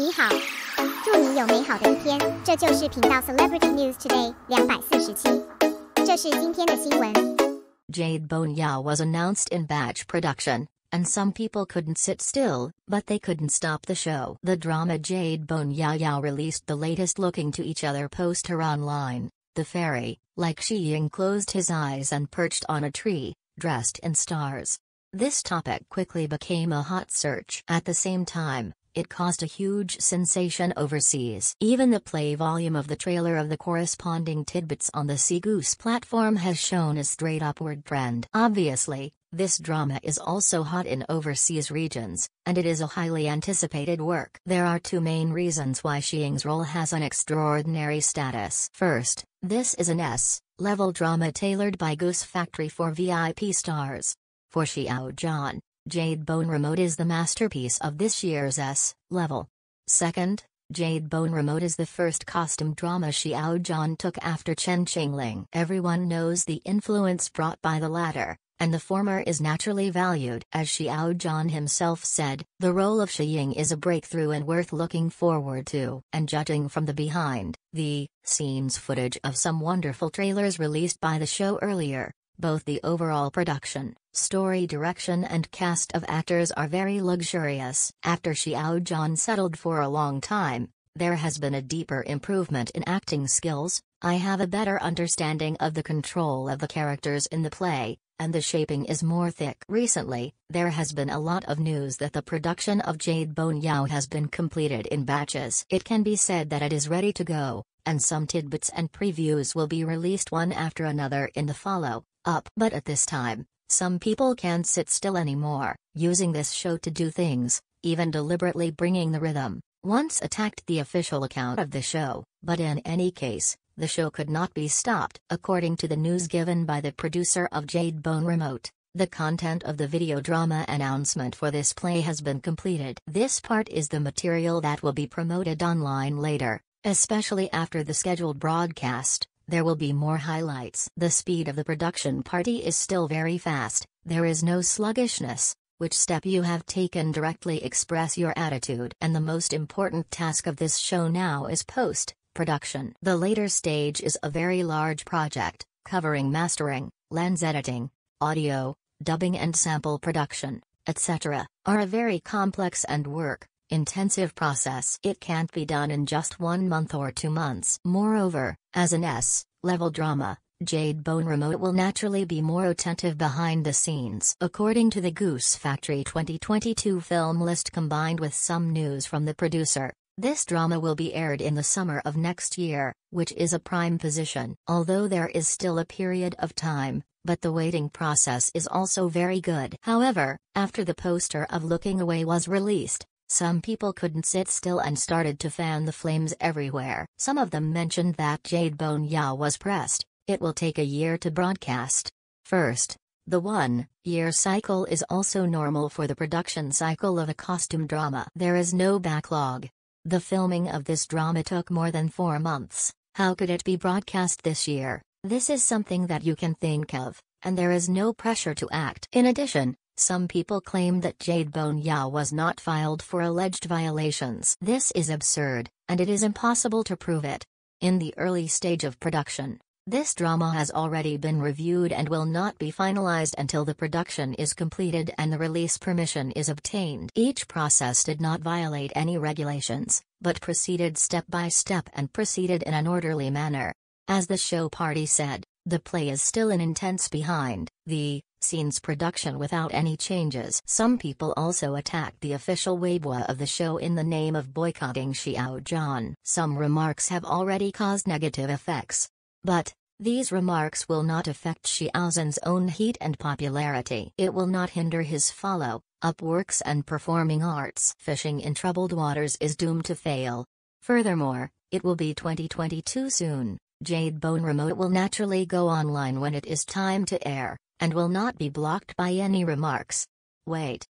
你好，祝你有美好的一天。这就是频道 Celebrity News Today 两百四十七，这是今天的新闻。Jade Yao was announced in batch production, and some people couldn't sit still, but they couldn't stop the show. The drama Jade Bone Yao released the latest looking to each other poster online. The fairy, like Shi Ying, closed his eyes and perched on a tree, dressed in stars. This topic quickly became a hot search. At the same time, it caused a huge sensation overseas. Even the play volume of the trailer of the corresponding tidbits on the C-Goose platform has shown a straight upward trend. Obviously, this drama is also hot in overseas regions, and it is a highly anticipated work. There are two main reasons why Xiang's role has an extraordinary status. First, this is an S-level drama tailored by Goose Factory for VIP stars. For Xiao John, Jade Bone Remote is the masterpiece of this year's S level. Second, Jade Bone Remote is the first costume drama Xiao John took after Chen Qingling. Everyone knows the influence brought by the latter, and the former is naturally valued. As Xiao John himself said, the role of Ying is a breakthrough and worth looking forward to. And judging from the behind, the scenes footage of some wonderful trailers released by the show earlier, both the overall production, story direction and cast of actors are very luxurious. After Xiao John settled for a long time, there has been a deeper improvement in acting skills, I have a better understanding of the control of the characters in the play, and the shaping is more thick. Recently, there has been a lot of news that the production of Jade Bone Yao has been completed in batches. It can be said that it is ready to go, and some tidbits and previews will be released one after another in the follow up. But at this time, some people can't sit still anymore, using this show to do things, even deliberately bringing the rhythm. Once attacked the official account of the show, but in any case, the show could not be stopped, according to the news given by the producer of Jade Bone Remote. The content of the video drama announcement for this play has been completed. This part is the material that will be promoted online later, especially after the scheduled broadcast. There will be more highlights. The speed of the production party is still very fast, there is no sluggishness. Which step you have taken directly express your attitude. And the most important task of this show now is post production. The later stage is a very large project, covering mastering, lens editing, audio, dubbing, and sample production, etc., are a very complex and work intensive process. It can't be done in just one month or two months. Moreover, as an S level drama, Jade Bone Remote will naturally be more attentive behind the scenes. According to the Goose Factory 2022 film list combined with some news from the producer, this drama will be aired in the summer of next year, which is a prime position. Although there is still a period of time, but the waiting process is also very good. However, after the poster of Looking Away was released, some people couldn't sit still and started to fan the flames everywhere. Some of them mentioned that Jade Bone Yao was pressed. It will take a year to broadcast. First, the one year cycle is also normal for the production cycle of a costume drama. There is no backlog. The filming of this drama took more than four months. How could it be broadcast this year? This is something that you can think of, and there is no pressure to act. In addition, some people claim that Jade Bone Yao was not filed for alleged violations. This is absurd, and it is impossible to prove it. In the early stage of production, this drama has already been reviewed and will not be finalized until the production is completed and the release permission is obtained. Each process did not violate any regulations, but proceeded step by step and proceeded in an orderly manner. As the show party said, the play is still an intense behind the scenes production without any changes. Some people also attacked the official Weibo of the show in the name of boycotting Xiao Zhan. Some remarks have already caused negative effects. But, these remarks will not affect Xiaozhen's own heat and popularity. It will not hinder his follow-up works and performing arts. Fishing in troubled waters is doomed to fail. Furthermore, it will be 2022 soon. Jade Bone Remote will naturally go online when it is time to air and will not be blocked by any remarks. Wait.